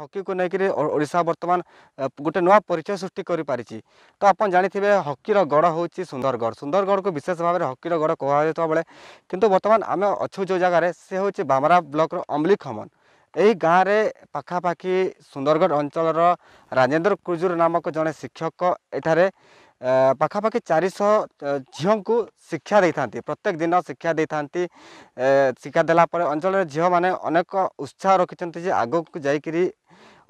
হকিকে নেই ওড়শা বর্তমান গোটে নূয়া পরিচয় সৃষ্টি করে পারিছি তো আপনার জাঁথিবে হকির গড় হচ্ছে সুন্দরগড় সুন্দরগড়কে বিশেষ ভাবে হকির গড় কুহযাওয়া বেড়ে কিন্তু বর্তমান আমি অছু যে জায়গায় সে হচ্ছে বামরা ব্লকর অম্লিক হমন এই গাঁরে পাখাপাখি সুন্দরগড় অঞ্চলর রাজেন্দ্র কুজুর নামক জনে শিক্ষক এখানে ପାଖାପାଖି ଚାରିଶହ ଝିଅଙ୍କୁ ଶିକ୍ଷା ଦେଇଥାନ୍ତି ପ୍ରତ୍ୟେକ ଦିନ ଶିକ୍ଷା ଦେଇଥାନ୍ତି ଶିକ୍ଷା ଦେଲା ପରେ ଅଞ୍ଚଳରେ ଝିଅମାନେ ଅନେକ ଉତ୍ସାହ ରଖିଛନ୍ତି ଯେ ଆଗକୁ ଯାଇକିରି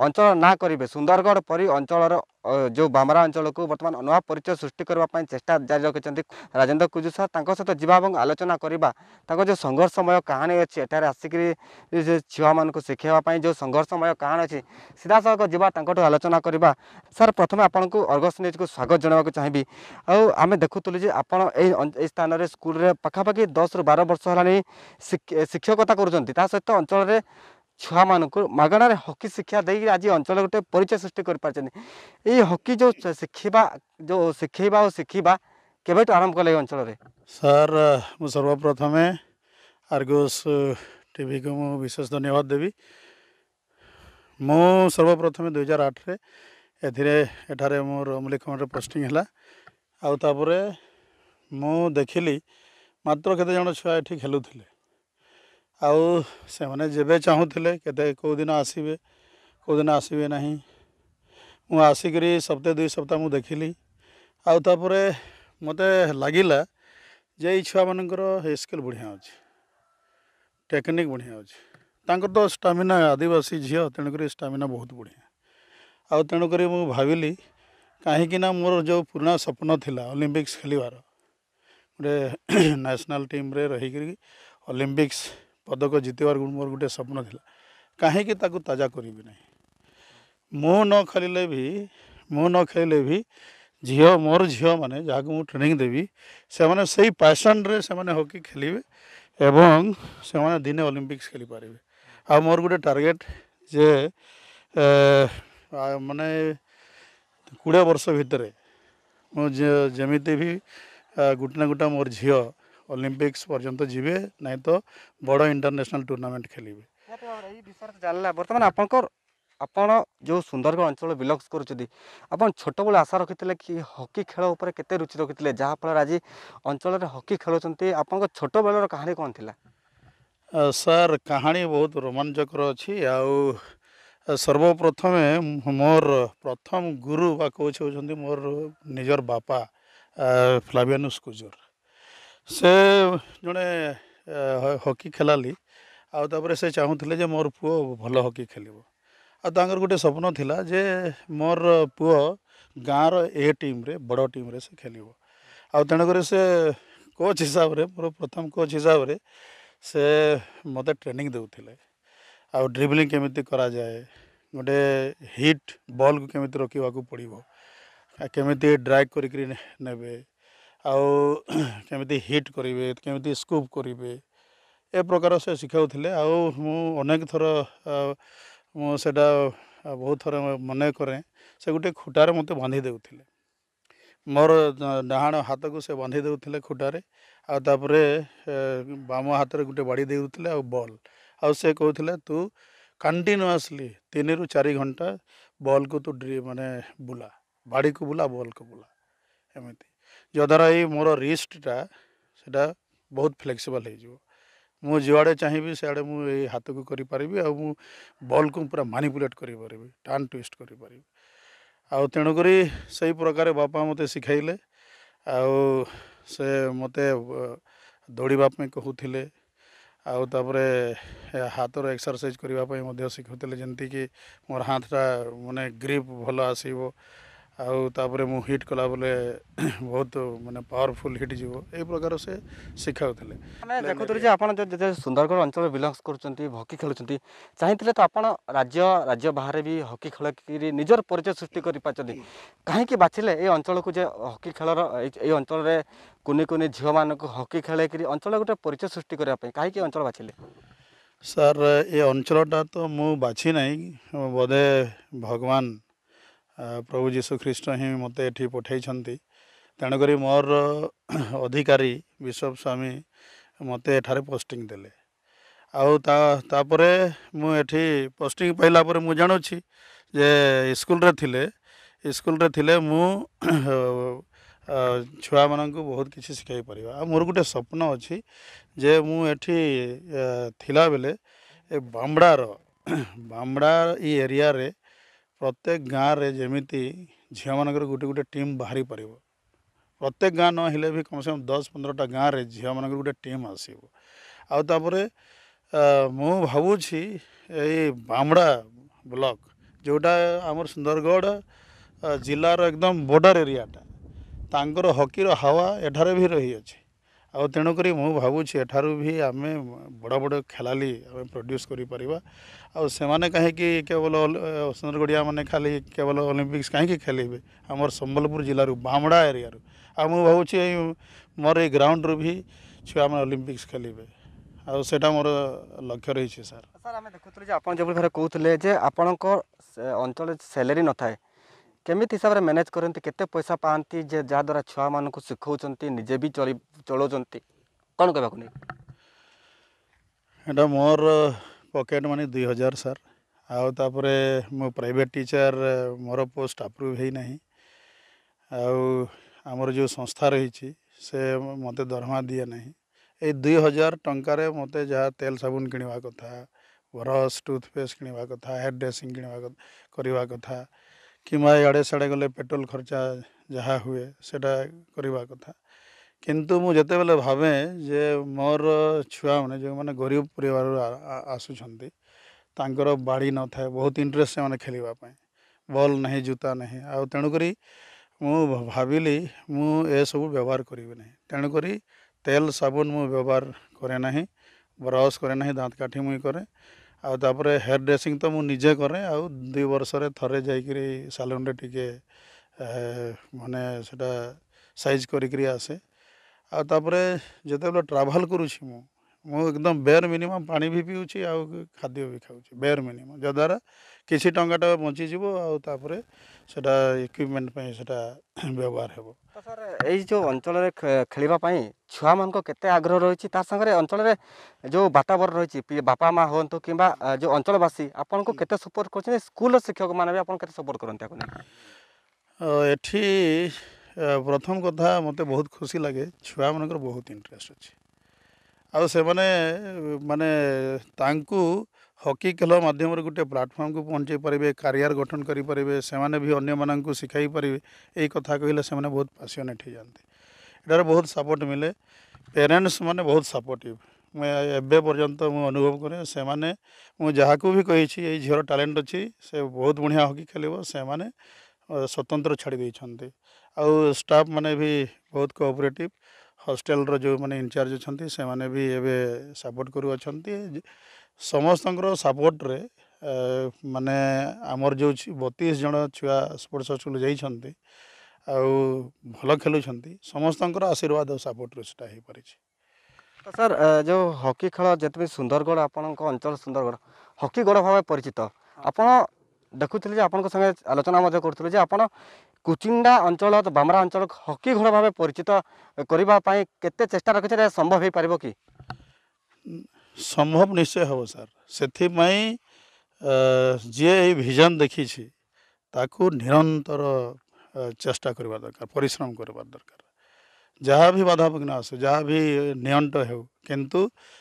ଅଞ୍ଚଳ ନାଁ କରିବେ ସୁନ୍ଦରଗଡ଼ ପରି ଅଞ୍ଚଳର ଯେଉଁ ବାମରା ଅଞ୍ଚଳକୁ ବର୍ତ୍ତମାନ ନୂଆ ପରିଚୟ ସୃଷ୍ଟି କରିବା ପାଇଁ ଚେଷ୍ଟା ଜାରି ରଖିଛନ୍ତି ରାଜେନ୍ଦ୍ର କୁଜୁ ସାର୍ ତାଙ୍କ ସହିତ ଯିବା ଏବଂ ଆଲୋଚନା କରିବା ତାଙ୍କ ଯେଉଁ ସଂଘର୍ଷମୟ କାହାଣୀ ଅଛି ଏଠାରେ ଆସିକରି ଛୁଆମାନଙ୍କୁ ଶିଖାଇବା ପାଇଁ ଯେଉଁ ସଂଘର୍ଷମୟ କାହାଣୀ ଅଛି ସିଧାସଳଖ ଯିବା ତାଙ୍କଠୁ ଆଲୋଚନା କରିବା ସାର୍ ପ୍ରଥମେ ଆପଣଙ୍କୁ ଅର୍ଗସ ନ୍ୟୁଜ୍କୁ ସ୍ୱାଗତ ଜଣାଇବାକୁ ଚାହିଁବି ଆଉ ଆମେ ଦେଖୁଥିଲୁ ଯେ ଆପଣ ଏଇ ଏଇ ସ୍ଥାନରେ ସ୍କୁଲରେ ପାଖାପାଖି ଦଶରୁ ବାର ବର୍ଷ ହେଲାଣି ଶିକ୍ଷକତା କରୁଛନ୍ତି ତା ସହିତ ଅଞ୍ଚଳରେ ଛୁଆମାନଙ୍କୁ ମାଗଣାରେ ହକି ଶିକ୍ଷା ଦେଇକି ଆଜି ଅଞ୍ଚଳ ଗୋଟେ ପରିଚୟ ସୃଷ୍ଟି କରିପାରିଛନ୍ତି ଏଇ ହକି ଯେଉଁ ଶିଖିବା ଯେଉଁ ଶିଖେଇବା ଓ ଶିଖିବା କେବେଠୁ ଆରମ୍ଭ କଲେ ଏ ଅଞ୍ଚଳରେ ସାର୍ ମୁଁ ସର୍ବପ୍ରଥମେ ଆର୍ଗୋସ୍ ଟିଭିକୁ ମୁଁ ବିଶେଷ ଧନ୍ୟବାଦ ଦେବି ମୁଁ ସର୍ବପ୍ରଥମେ ଦୁଇ ହଜାର ଆଠରେ ଏଥିରେ ଏଠାରେ ମୋର ଅମଲିକମରେ ପୋଷ୍ଟିଂ ହେଲା ଆଉ ତାପରେ ମୁଁ ଦେଖିଲି ମାତ୍ର କେତେଜଣ ଛୁଆ ଏଠି ଖେଳୁଥିଲେ आने से जेबे चाहूल के कौदिन आसबे कौदिन आसबे ना मुझे आसिक सप्ते दुई सप्ताह मुझे देख ली आउतापुर मत लगला जे युवा मान स्किल बढ़िया अच्छे टेक्निक बढ़िया अच्छे तर तो स्टामिना आदिवासी झील तेणुक स्टामिना बहुत बढ़िया आउ तेणुक मुझे भाविली कहीं मोर जो पुराणा स्वप्न थी ओलंपिक्स खेलार गोटे नेशनल टीम रहीकि ओलंपिक्स ପଦକ ଜିତିବାର ମୋର ଗୋଟେ ସ୍ୱପ୍ନ ଥିଲା କାହିଁକି ତାକୁ ତାଜା କରିବି ନାହିଁ ମୁଁ ନ ଖେଳିଲେ ବି ମୁଁ ନ ଖେଳିଲେ ବି ଝିଅ ମୋର ଝିଅମାନେ ଯାହାକୁ ମୁଁ ଟ୍ରେନିଂ ଦେବି ସେମାନେ ସେଇ ପ୍ୟାସନ୍ରେ ସେମାନେ ହକି ଖେଳିବେ ଏବଂ ସେମାନେ ଦିନେ ଅଲିମ୍ପିକ୍ସ ଖେଳିପାରିବେ ଆଉ ମୋର ଗୋଟେ ଟାର୍ଗେଟ୍ ଯେ ମାନେ କୋଡ଼ିଏ ବର୍ଷ ଭିତରେ ମୁଁ ଯେମିତି ବି ଗୋଟେ ନା ଗୋଟେ ମୋର ଝିଅ ଅଲିମ୍ପିକ୍ସ ପର୍ଯ୍ୟନ୍ତ ଯିବେ ନାହିଁ ତ ବଡ଼ ଇଣ୍ଟରନ୍ୟାସନାଲ୍ ଟୁର୍ଣ୍ଣାମେଣ୍ଟ ଖେଳିବେ ବିଷୟରେ ଜାଣିଲା ବର୍ତ୍ତମାନ ଆପଣଙ୍କର ଆପଣ ଯେଉଁ ସୁନ୍ଦରଗଡ଼ ଅଞ୍ଚଳ ବିଲଙ୍ଗସ୍ କରୁଛନ୍ତି ଆପଣ ଛୋଟବେଳେ ଆଶା ରଖିଥିଲେ କି ହକି ଖେଳ ଉପରେ କେତେ ରୁଚି ରଖିଥିଲେ ଯାହାଫଳରେ ଆଜି ଅଞ୍ଚଳରେ ହକି ଖେଳୁଛନ୍ତି ଆପଣଙ୍କ ଛୋଟବେଳର କାହାଣୀ କ'ଣ ଥିଲା ସାର୍ କାହାଣୀ ବହୁତ ରୋମାଞ୍ଚକର ଅଛି ଆଉ ସର୍ବପ୍ରଥମେ ମୋର ପ୍ରଥମ ଗୁରୁ ବା କୋଚ୍ ହେଉଛନ୍ତି ମୋର ନିଜର ବାପା ଫ୍ଲାଭିଆନୁସ୍ କୁଜୁର ସେ ଜଣେ ହକି ଖେଳାଳି ଆଉ ତାପରେ ସେ ଚାହୁଁଥିଲେ ଯେ ମୋର ପୁଅ ଭଲ ହକି ଖେଳିବ ଆଉ ତାଙ୍କର ଗୋଟେ ସ୍ୱପ୍ନ ଥିଲା ଯେ ମୋର ପୁଅ ଗାଁର ଏ ଟିମ୍ରେ ବଡ଼ ଟିମ୍ରେ ସେ ଖେଳିବ ଆଉ ତେଣୁକରି ସେ କୋଚ୍ ହିସାବରେ ମୋର ପ୍ରଥମ କୋଚ୍ ହିସାବରେ ସେ ମୋତେ ଟ୍ରେନିଂ ଦେଉଥିଲେ ଆଉ ଡ୍ରିବଲିଂ କେମିତି କରାଯାଏ ଗୋଟେ ହିଟ୍ ବଲ୍କୁ କେମିତି ରଖିବାକୁ ପଡ଼ିବ କେମିତି ଡ୍ରାଇଭ୍ କରିକିରି ନେବେ ଆଉ କେମିତି ହିଟ୍ କରିବେ କେମିତି ସ୍କୁପ୍ କରିବେ ଏ ପ୍ରକାର ସେ ଶିଖାଉଥିଲେ ଆଉ ମୁଁ ଅନେକ ଥର ମୁଁ ସେଇଟା ବହୁତ ଥର ମନେ କରେ ସେ ଗୋଟେ ଖୁଟାରେ ମୋତେ ବାନ୍ଧି ଦେଉଥିଲେ ମୋର ଡାହାଣ ହାତକୁ ସେ ବାନ୍ଧି ଦେଉଥିଲେ ଖୁଟାରେ ଆଉ ତାପରେ ବାମ ହାତରେ ଗୋଟେ ବାଡ଼ି ଦେଉଥିଲେ ଆଉ ବଲ୍ ଆଉ ସେ କହୁଥିଲେ ତୁ କଣ୍ଟିନ୍ୟୁଅସ୍ଲି ତିନିରୁ ଚାରି ଘଣ୍ଟା ବଲ୍କୁ ତୁ ମାନେ ବୁଲା ବାଡ଼ିକୁ ବୁଲା ବଲ୍କୁ ବୁଲା ଏମିତି ଯଦ୍ୱାରା ଏଇ ମୋର ରିଷ୍ଟଟା ସେଇଟା ବହୁତ ଫ୍ଲେକ୍ସିବଲ୍ ହେଇଯିବ ମୁଁ ଯୁଆଡ଼େ ଚାହିଁବି ସିଆଡ଼େ ମୁଁ ଏଇ ହାତକୁ କରିପାରିବି ଆଉ ମୁଁ ବଲ୍କୁ ପୁରା ମାନିପୁଲେଟ୍ କରିପାରିବି ଟର୍ନ ଟ୍ୱିଷ୍ଟ କରିପାରିବି ଆଉ ତେଣୁକରି ସେଇ ପ୍ରକାର ବାପା ମୋତେ ଶିଖାଇଲେ ଆଉ ସେ ମୋତେ ଦୌଡ଼ିବା ପାଇଁ କହୁଥିଲେ ଆଉ ତାପରେ ହାତର ଏକ୍ସରସାଇଜ୍ କରିବା ପାଇଁ ମଧ୍ୟ ଶିଖୁଥିଲେ ଯେମିତିକି ମୋର ହାତଟା ମାନେ ଗ୍ରିପ୍ ଭଲ ଆସିବ ଆଉ ତାପରେ ମୁଁ ହିଟ୍ କଲାବେଳେ ବହୁତ ମାନେ ପାୱାରଫୁଲ୍ ହିଟ୍ ଯିବ ଏଇ ପ୍ରକାର ସେ ଶିଖାଉଥିଲେ ଆମେ ଦେଖୁଥିଲୁ ଯେ ଆପଣ ଯେତେ ସୁନ୍ଦରଗଡ଼ ଅଞ୍ଚଳରେ ବିଲଙ୍ଗସ୍ କରୁଛନ୍ତି ହକି ଖେଳୁଛନ୍ତି ଚାହିଁଥିଲେ ତ ଆପଣ ରାଜ୍ୟ ରାଜ୍ୟ ବାହାରେ ବି ହକି ଖେଳିକିରି ନିଜର ପରିଚୟ ସୃଷ୍ଟି କରିପାରୁଛନ୍ତି କାହିଁକି ବାଛିଲେ ଏ ଅଞ୍ଚଳକୁ ଯେ ହକି ଖେଳର ଏଇ ଅଞ୍ଚଳରେ କୁନି କୁନି ଝିଅମାନଙ୍କୁ ହକି ଖେଳେଇକିରି ଅଞ୍ଚଳ ଗୋଟେ ପରିଚୟ ସୃଷ୍ଟି କରିବା ପାଇଁ କାହିଁକି ଅଞ୍ଚଳ ବାଛିଲେ ସାର୍ ଏ ଅଞ୍ଚଳଟା ତ ମୁଁ ବାଛି ନାହିଁ ବୋଧେ ଭଗବାନ ପ୍ରଭୁ ଯୀଶୁ ଖ୍ରୀଷ୍ଟ ହିଁ ମୋତେ ଏଠି ପଠାଇଛନ୍ତି ତେଣୁକରି ମୋର ଅଧିକାରୀ ବିଶପ ସ୍ୱାମୀ ମୋତେ ଏଠାରେ ପୋଷ୍ଟିଂ ଦେଲେ ଆଉ ତାପରେ ମୁଁ ଏଠି ପୋଷ୍ଟିଂ ପାଇଲା ପରେ ମୁଁ ଜାଣୁଛି ଯେ ସ୍କୁଲରେ ଥିଲେ ସ୍କୁଲରେ ଥିଲେ ମୁଁ ଛୁଆମାନଙ୍କୁ ବହୁତ କିଛି ଶିଖାଇ ପାରିବା ଆଉ ମୋର ଗୋଟେ ସ୍ୱପ୍ନ ଅଛି ଯେ ମୁଁ ଏଠି ଥିଲାବେଳେ ଏ ବାମ୍ବଡ଼ାର ବାମ୍ବଡ଼ା ଏଇ ଏରିଆରେ ପ୍ରତ୍ୟେକ ଗାଁରେ ଯେମିତି ଝିଅମାନଙ୍କର ଗୋଟେ ଗୋଟେ ଟିମ୍ ବାହାରି ପାରିବ ପ୍ରତ୍ୟେକ ଗାଁ ନହେଲେ ବି କମ୍ ସେ କମ୍ ଦଶ ପନ୍ଦରଟା ଗାଁରେ ଝିଅମାନଙ୍କର ଗୋଟେ ଟିମ୍ ଆସିବ ଆଉ ତାପରେ ମୁଁ ଭାବୁଛି ଏଇ ବାମଡ଼ା ବ୍ଲକ୍ ଯେଉଁଟା ଆମର ସୁନ୍ଦରଗଡ଼ ଜିଲ୍ଲାର ଏକଦମ୍ ବର୍ଡ଼ର୍ ଏରିଆଟା ତାଙ୍କର ହକିର ହାୱା ଏଠାରେ ବି ରହିଅଛି ଆଉ ତେଣୁକରି ମୁଁ ଭାବୁଛି ଏଠାରୁ ବି ଆମେ ବଡ଼ ବଡ଼ ଖେଳାଳି ଆମେ ପ୍ରଡ୍ୟୁସ୍ କରିପାରିବା ଆଉ ସେମାନେ କାହିଁକି କେବଳ ସୁନ୍ଦରଗଡ଼ିଆମାନେ ଖାଲି କେବଳ ଅଲିମ୍ପିକ୍ସ କାହିଁକି ଖେଳିବେ ଆମର ସମ୍ବଲପୁର ଜିଲ୍ଲାରୁ ବାମଡ଼ା ଏରିଆରୁ ଆଉ ମୁଁ ଭାବୁଛି ଏଇ ମୋର ଏଇ ଗ୍ରାଉଣ୍ଡରୁ ବି ଛୁଆମାନେ ଅଲିମ୍ପିକ୍ସ ଖେଳିବେ ଆଉ ସେଇଟା ମୋର ଲକ୍ଷ୍ୟ ରହିଛି ସାର୍ ସାର୍ ଆମେ ଦେଖୁଥିଲୁ ଯେ ଆପଣ ଯେଭଳି ଭାବରେ କହୁଥିଲେ ଯେ ଆପଣଙ୍କ ଅଞ୍ଚଳରେ ସେଲେରୀ ନଥାଏ केमी हिसाब से मैनेज करते पैसा पाती जे जहाद्वारा छुआ मान शिखा निजे भी चल चलाउं कौन कह मोर पकेट मनी दुई हजार सर आपरे मो प्राइवेट टीचर मोर पोस्ट आप्रूव होना आमर जो संस्था रही से मत दरमा दिए ना ये दुई हजार टकर मत जहाँ तेल सबुन किणवा कथा ब्रश टूथपेस्ट किणवा हेयर ड्रेसींग किणवा कथा कि इड़े सड़े गले पेट्रोल खर्चा जहा हुए सेटा कथा किंतु मुझे बेले भावे जे मोर छुआ मैंने जो मैंने गरीब परिवार आसुचर बाड़ी न था बहुत इंटरेस्ट से मैंने खेल बल ना जूता नहीं आउ तेणुक मु भाविली मुसबू व्यवहार करें तेणुक तेल साबुन मुझे व्यवहार कैना ब्रश कैना दात काठी मुई कैं ଆଉ ତାପରେ ହେୟାର୍ ଡ୍ରେସିଂ ତ ମୁଁ ନିଜେ କରେ ଆଉ ଦୁଇ ବର୍ଷରେ ଥରେ ଯାଇକିରି ସାଲୁନ୍ରେ ଟିକେ ମାନେ ସେଇଟା ସାଇଜ୍ କରିକିରି ଆସେ ଆଉ ତାପରେ ଯେତେବେଳେ ଟ୍ରାଭେଲ୍ କରୁଛି ମୁଁ ମୁଁ ଏକଦମ ବେର୍ ମିନିମମ୍ ପାଣି ବି ପିଉଛି ଆଉ ଖାଦ୍ୟ ବି ଖାଉଛି ବେର୍ ମିନିମମ୍ ଯଦ୍ୱାରା କିଛି ଟଙ୍କାଟା ବଞ୍ଚିଯିବ ଆଉ ତାପରେ ସେଇଟା ଇକ୍ୱିପମେଣ୍ଟ ପାଇଁ ସେଇଟା ବ୍ୟବହାର ହେବ ସାର୍ ଏଇ ଯେଉଁ ଅଞ୍ଚଳରେ ଖେଳିବା ପାଇଁ ଛୁଆମାନଙ୍କ କେତେ ଆଗ୍ରହ ରହିଛି ତା ସାଙ୍ଗରେ ଅଞ୍ଚଳରେ ଯେଉଁ ବାତାବରଣ ରହିଛି ବାପା ମାଆ ହୁଅନ୍ତୁ କିମ୍ବା ଯେଉଁ ଅଞ୍ଚଳବାସୀ ଆପଣଙ୍କୁ କେତେ ସପୋର୍ଟ କରୁଛନ୍ତି ସ୍କୁଲର ଶିକ୍ଷକମାନେ ବି ଆପଣ କେତେ ସପୋର୍ଟ କରନ୍ତି ଆପଣ ଏଠି ପ୍ରଥମ କଥା ମୋତେ ବହୁତ ଖୁସି ଲାଗେ ଛୁଆମାନଙ୍କର ବହୁତ ଇଣ୍ଟରେଷ୍ଟ ଅଛି आने मैंने हकी खेल मध्यम गोटे प्लाटफर्म को पहुँचे पारे कारीयर गठन करेंगे से अन्न मान शिखाई पारे यही कथ कहने बहुत पासीोनेट हो जाती यार बहुत सपोर्ट मिले पेरेन्ट्स मैंने बहुत सपोर्टिव एवं पर्यत अनुभव कै से जहाँ को भी कही झीर टैलेंट अच्छी से बहुत बढ़िया हकी खेल से मैंने स्वतंत्र छाड़ आउ स्टाफ मैंने भी बहुत कोअपरेटिव ହଷ୍ଟେଲର ଯେଉଁମାନେ ଇନଚାର୍ଜ ଅଛନ୍ତି ସେମାନେ ବି ଏବେ ସାପୋର୍ଟ କରୁଅଛନ୍ତି ସମସ୍ତଙ୍କର ସାପୋର୍ଟରେ ମାନେ ଆମର ଯେଉଁ ବତିଶ ଜଣ ଛୁଆ ସ୍ପୋର୍ଟସ୍ ହଷ୍ଟେଲ ଯାଇଛନ୍ତି ଆଉ ଭଲ ଖେଳୁଛନ୍ତି ସମସ୍ତଙ୍କର ଆଶୀର୍ବାଦ ଆଉ ସାପୋର୍ଟରେ ସେଟା ହେଇପାରିଛି ସାର୍ ଯେଉଁ ହକି ଖେଳ ଯେତେବେଳେ ସୁନ୍ଦରଗଡ଼ ଆପଣଙ୍କ ଅଞ୍ଚଳ ସୁନ୍ଦରଗଡ଼ ହକି ଗଡ଼ ଭାବେ ପରିଚିତ ଆପଣ ଦେଖୁଥିଲି ଯେ ଆପଣଙ୍କ ସାଙ୍ଗେ ଆଲୋଚନା ମଧ୍ୟ କରୁଥିଲୁ ଯେ ଆପଣ କୁଚିଣ୍ଡା ଅଞ୍ଚଳ ବାମରା ଅଞ୍ଚଳ ହକି ଘର ଭାବେ ପରିଚିତ କରିବା ପାଇଁ କେତେ ଚେଷ୍ଟା ରଖିଥିଲେ ସମ୍ଭବ ହୋଇପାରିବ କି ସମ୍ଭବ ନିଶ୍ଚୟ ହେବ ସାର୍ ସେଥିପାଇଁ ଯିଏ ଏଇ ଭିଜନ୍ ଦେଖିଛି ତାକୁ ନିରନ୍ତର ଚେଷ୍ଟା କରିବା ଦରକାର ପରିଶ୍ରମ କରିବା ଦରକାର ଯାହା ବି ବାଧାବିଘ୍ନ ଆସୁ ଯାହା ବି ନିଅଣ୍ଟ ହେଉ କିନ୍ତୁ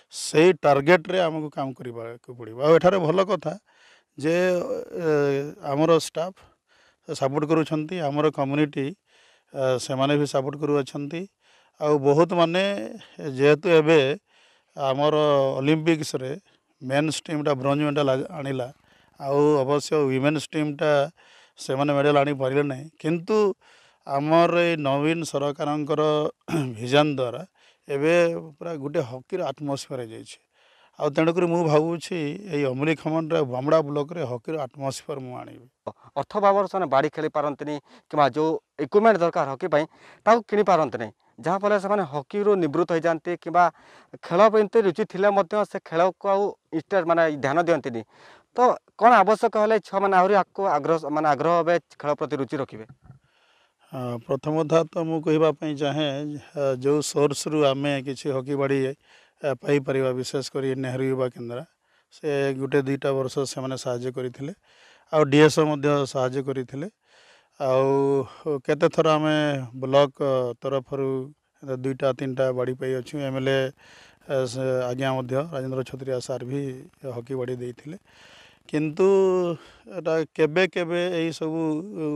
ସେଇ ଟାର୍ଗେଟ୍ରେ ଆମକୁ କାମ କରିବାକୁ ପଡ଼ିବ ଆଉ ଏଠାରେ ଭଲ କଥା ଯେ ଆମର ଷ୍ଟାଫ୍ ସାପୋର୍ଟ କରୁଛନ୍ତି ଆମର କମ୍ୟୁନିଟି ସେମାନେ ବି ସାପୋର୍ଟ କରୁଅଛନ୍ତି ଆଉ ବହୁତ ମାନେ ଯେହେତୁ ଏବେ ଆମର ଅଲିମ୍ପିକ୍ସରେ ମେନ୍ସ ଟିମ୍ଟା ବ୍ରୋଞ୍ଜ ମେଡ଼ାଲ ଆଣିଲା ଆଉ ଅବଶ୍ୟ ୱିମେନ୍ସ ଟିମ୍ଟା ସେମାନେ ମେଡ଼ାଲ ଆଣିପାରିଲେ ନାହିଁ କିନ୍ତୁ ଆମର ଏଇ ନବୀନ ସରକାରଙ୍କର ଭିଜନ୍ ଦ୍ୱାରା ଏବେ ପୁରା ଗୋଟେ ହକିର ଆତ୍ମୋସ୍ଫିୟର ହୋଇଯାଇଛି ଆଉ ତେଣୁକରି ମୁଁ ଭାବୁଛି ଏଇ ଅମୁଲିଖମଣ୍ଡରେ ବାମଡ଼ା ବ୍ଲକରେ ହକିର ଆଟମସ୍ଫିୟର ମୁଁ ଆଣିବି ଅର୍ଥ ଭାବରେ ସେମାନେ ବାଡ଼ି ଖେଳି ପାରନ୍ତିନି କିମ୍ବା ଯେଉଁ ଇକ୍ୱିପମେଣ୍ଟ ଦରକାର ହକି ପାଇଁ ତାକୁ କିଣିପାରନ୍ତିନି ଯାହାଫଳରେ ସେମାନେ ହକିରୁ ନିବୃତ୍ତ ହୋଇଯାଆନ୍ତି କିମ୍ବା ଖେଳ ଏମିତି ରୁଚି ଥିଲେ ମଧ୍ୟ ସେ ଖେଳକୁ ଆଉ ଇଷ୍ଟେଟ ମାନେ ଧ୍ୟାନ ଦିଅନ୍ତିନି ତ କ'ଣ ଆବଶ୍ୟକ ହେଲେ ଛୁଆମାନେ ଆହୁରି ଆଗକୁ ଆଗ୍ରହ ମାନେ ଆଗ୍ରହ ହେବେ ଖେଳ ପ୍ରତି ରୁଚି ରଖିବେ ପ୍ରଥମତଃ ତ ମୁଁ କହିବା ପାଇଁ ଚାହେଁ ଯେଉଁ ସୋର୍ସରୁ ଆମେ କିଛି ହକି ବାଡ଼ି ପାଇପାରିବା ବିଶେଷ କରି ନେହେରୁ ୟୁବା କେନ୍ଦ୍ର ସେ ଗୋଟେ ଦୁଇଟା ବର୍ଷ ସେମାନେ ସାହାଯ୍ୟ କରିଥିଲେ ଆଉ ଡି ଏସ୍ ଓ ମଧ୍ୟ ସାହାଯ୍ୟ କରିଥିଲେ ଆଉ କେତେଥର ଆମେ ବ୍ଲକ ତରଫରୁ ଦୁଇଟା ତିନିଟା ବାଡ଼ି ପାଇଅଛୁ ଏମ୍ ଏଲ୍ ଏ ଆଜ୍ଞା ମଧ୍ୟ ରାଜେନ୍ଦ୍ର ଛତ୍ରିଆ ସାର୍ ବି ହକି ବାଡ଼ି ଦେଇଥିଲେ କିନ୍ତୁ ଏଇଟା କେବେ କେବେ ଏହିସବୁ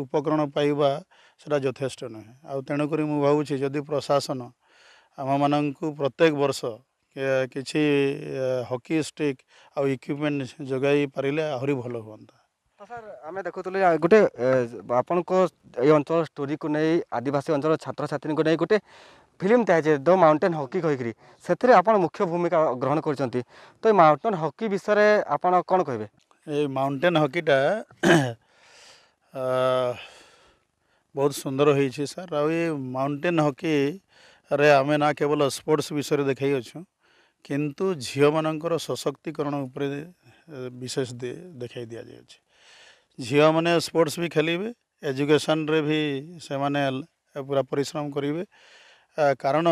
ଉପକରଣ ପାଇବା ସେଇଟା ଯଥେଷ୍ଟ ନୁହେଁ ଆଉ ତେଣୁକରି ମୁଁ ଭାବୁଛି ଯଦି ପ୍ରଶାସନ ଆମମାନଙ୍କୁ ପ୍ରତ୍ୟେକ ବର୍ଷ କିଛି ହକି ଷ୍ଟିକ୍ ଆଉ ଇକ୍ୱିପମେଣ୍ଟ ଯୋଗାଇ ପାରିଲେ ଆହୁରି ଭଲ ହୁଅନ୍ତା ସାର୍ ଆମେ ଦେଖୁଥିଲୁ ଗୋଟେ ଆପଣଙ୍କ ଏଇ ଅଞ୍ଚଳ ଷ୍ଟୋରିକୁ ନେଇ ଆଦିବାସୀ ଅଞ୍ଚଳ ଛାତ୍ରଛାତ୍ରୀଙ୍କୁ ନେଇ ଗୋଟେ ଫିଲ୍ମଟେ ହେଇଛି ଦ ମାଉଣ୍ଟେନ୍ ହକି କହିକିରି ସେଥିରେ ଆପଣ ମୁଖ୍ୟ ଭୂମିକା ଗ୍ରହଣ କରିଛନ୍ତି ତ ଏ ମାଉଣ୍ଟେନ୍ ହକି ବିଷୟରେ ଆପଣ କ'ଣ କହିବେ ଏ ମାଉଣ୍ଟେନ୍ ହକିଟା ବହୁତ ସୁନ୍ଦର ହେଇଛି ସାର୍ ଆଉ ଏ ମାଉଣ୍ଟେନ୍ ହକିରେ ଆମେ ନା କେବଳ ସ୍ପୋର୍ଟସ୍ ବିଷୟରେ ଦେଖାଇଅଛୁ କିନ୍ତୁ ଝିଅମାନଙ୍କର ସଶକ୍ତିକରଣ ଉପରେ ବିଶେଷ ଦେଖାଇ ଦିଆଯାଇଛି ଝିଅମାନେ ସ୍ପୋର୍ଟସ୍ ବି ଖେଳିବେ ଏଜୁକେସନ୍ରେ ବି ସେମାନେ ପୁରା ପରିଶ୍ରମ କରିବେ କାରଣ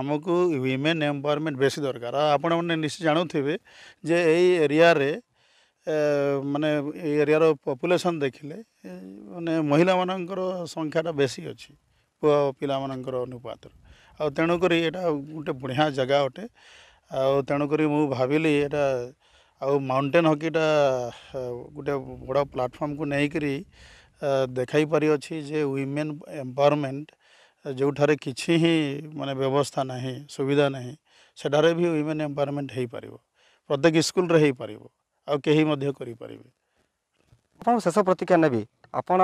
ଆମକୁ ୱିମେନ୍ ଏମ୍ପାୱାରମେଣ୍ଟ ବେଶୀ ଦରକାର ଆଉ ଆପଣମାନେ ନିଶ୍ଚୟ ଜାଣୁଥିବେ ଯେ ଏଇ ଏରିଆରେ ମାନେ ଏଇ ଏରିଆର ପପୁଲେସନ୍ ଦେଖିଲେ ମାନେ ମହିଳାମାନଙ୍କର ସଂଖ୍ୟାଟା ବେଶୀ ଅଛି ପୁଅ ପିଲାମାନଙ୍କର ଅନୁପାତରେ ଆଉ ତେଣୁକରି ଏଇଟା ଗୋଟେ ବଢ଼ିଆ ଜାଗା ଅଟେ ଆଉ ତେଣୁକରି ମୁଁ ଭାବିଲି ଏଇଟା ଆଉ ମାଉଣ୍ଟେନ୍ ହକିଟା ଗୋଟେ ବଡ଼ ପ୍ଲାଟଫର୍ମକୁ ନେଇକରି ଦେଖାଇ ପାରିଅଛି ଯେ ୱିମେନ୍ ଏମ୍ପାୱାରମେଣ୍ଟ ଯେଉଁଠାରେ କିଛି ହିଁ ମାନେ ବ୍ୟବସ୍ଥା ନାହିଁ ସୁବିଧା ନାହିଁ ସେଠାରେ ବି ୱିମେନ୍ ଏମ୍ପାୱାରମେଣ୍ଟ ହେଇପାରିବ ପ୍ରତ୍ୟେକ ସ୍କୁଲରେ ହେଇପାରିବ ଆଉ କେହି ମଧ୍ୟ କରିପାରିବେ ଆପଣଙ୍କ ଶେଷ ପ୍ରତିକ୍ରିୟା ନେବି ଆପଣ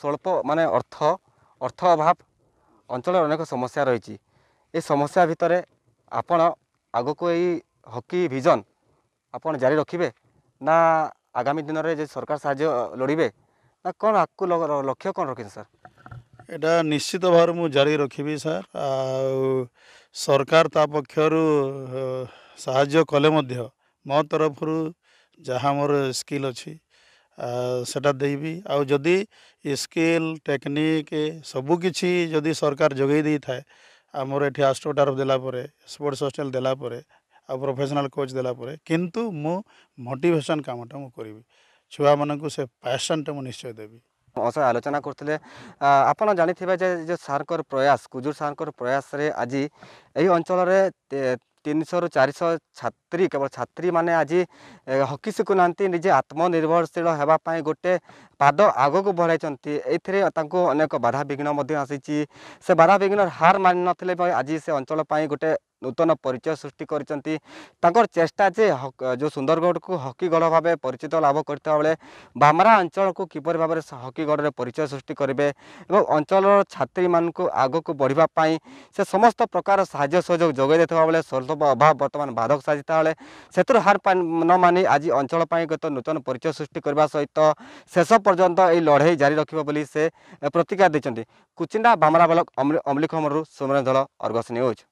ସ୍ୱଳ୍ପ ମାନେ ଅର୍ଥ ଅର୍ଥ ଅଭାବ ଅଞ୍ଚଳରେ ଅନେକ ସମସ୍ୟା ରହିଛି ଏ ସମସ୍ୟା ଭିତରେ ଆପଣ ଆଗକୁ ଏଇ ହକି ଭିଜନ୍ ଆପଣ ଜାରି ରଖିବେ ନା ଆଗାମୀ ଦିନରେ ଯେ ସରକାର ସାହାଯ୍ୟ ଲୋଡ଼ିବେ ନା କ'ଣ ଆଗକୁ ଲକ୍ଷ୍ୟ କ'ଣ ରଖିଛନ୍ତି ସାର୍ ଏଇଟା ନିଶ୍ଚିତ ଭାବରେ ମୁଁ ଜାରି ରଖିବି ସାର୍ ଆଉ ସରକାର ତା ପକ୍ଷରୁ ସାହାଯ୍ୟ କଲେ ମଧ୍ୟ ମୋ ତରଫରୁ ଯାହା ମୋର ସ୍କିଲ୍ ଅଛି ସେଟା ଦେବି ଆଉ ଯଦି ସ୍କିଲ୍ ଟେକ୍ନିକ୍ ସବୁକିଛି ଯଦି ସରକାର ଯୋଗାଇ ଦେଇଥାଏ ଆମର ଏଠି ଆଷ୍ଟ୍ରୋଟାର ଦେଲା ପରେ ସ୍ପୋର୍ଟସ୍ ହଷ୍ଟେଲ୍ ଦେଲା ପରେ ଆଉ ପ୍ରଫେସନାଲ୍ କୋଚ୍ ଦେଲା ପରେ କିନ୍ତୁ ମୁଁ ମୋଟିଭେସନ୍ କାମଟା ମୁଁ କରିବି ଛୁଆମାନଙ୍କୁ ସେ ପ୍ୟାସନ୍ଟା ମୁଁ ନିଶ୍ଚୟ ଦେବି ଅସୟ ଆଲୋଚନା କରୁଥିଲେ ଆପଣ ଜାଣିଥିବେ ଯେ ସାର୍ଙ୍କର ପ୍ରୟାସ କୁଜୁର ସାର୍ଙ୍କର ପ୍ରୟାସରେ ଆଜି ଏହି ଅଞ୍ଚଳରେ ତିନିଶହରୁ ଚାରିଶହ ଛାତ୍ରୀ କେବଳ ଛାତ୍ରୀମାନେ ଆଜି ହକି ଶିଖୁନାହାନ୍ତି ନିଜେ ଆତ୍ମନିର୍ଭରଶୀଳ ହେବା ପାଇଁ ଗୋଟେ ପାଦ ଆଗକୁ ବଢ଼ାଇଛନ୍ତି ଏଥିରେ ତାଙ୍କୁ ଅନେକ ବାଧାବିଘ୍ନ ମଧ୍ୟ ଆସିଛି ସେ ବାଧାବିଘ୍ନରେ ହାର ମାନିନଥିଲେ ଆଜି ସେ ଅଞ୍ଚଳ ପାଇଁ ଗୋଟେ ନୂତନ ପରିଚୟ ସୃଷ୍ଟି କରିଛନ୍ତି ତାଙ୍କର ଚେଷ୍ଟା ଯେ ଯେଉଁ ସୁନ୍ଦରଗଡ଼କୁ ହକିଗଡ଼ ଭାବେ ପରିଚିତ ଲାଭ କରିଥିବା ବେଳେ ବାମରା ଅଞ୍ଚଳକୁ କିପରି ଭାବରେ ହକିଗଡ଼ରେ ପରିଚୟ ସୃଷ୍ଟି କରିବେ ଏବଂ ଅଞ୍ଚଳର ଛାତ୍ରୀମାନଙ୍କୁ ଆଗକୁ ବଢ଼ିବା ପାଇଁ ସେ ସମସ୍ତ ପ୍ରକାର ସାହାଯ୍ୟ ସହଯୋଗ ଯୋଗାଇ ଦେଇଥିବା ବେଳେ ସ୍ୱଳ୍ପ ଅଭାବ ବର୍ତ୍ତମାନ ବାଧକ ସାଜିଥିବା ବେଳେ ସେଥିରୁ ହାର ନ ମାନି ଆଜି ଅଞ୍ଚଳ ପାଇଁ ଏକ ନୂତନ ପରିଚୟ ସୃଷ୍ଟି କରିବା ସହିତ ଶେଷ ପର୍ଯ୍ୟନ୍ତ ଏହି ଲଢ଼େଇ ଜାରି ରଖିବ ବୋଲି ସେ ପ୍ରତିକ୍ରିୟା ଦେଇଛନ୍ତି କୁଚିଣ୍ଡା ବାମରା ବ୍ଲକ ଅମ୍ଲିଖମରୁ ସୁମରେନ୍ଦ୍ର ଅର୍ଗସ ନ୍ୟୁଜ୍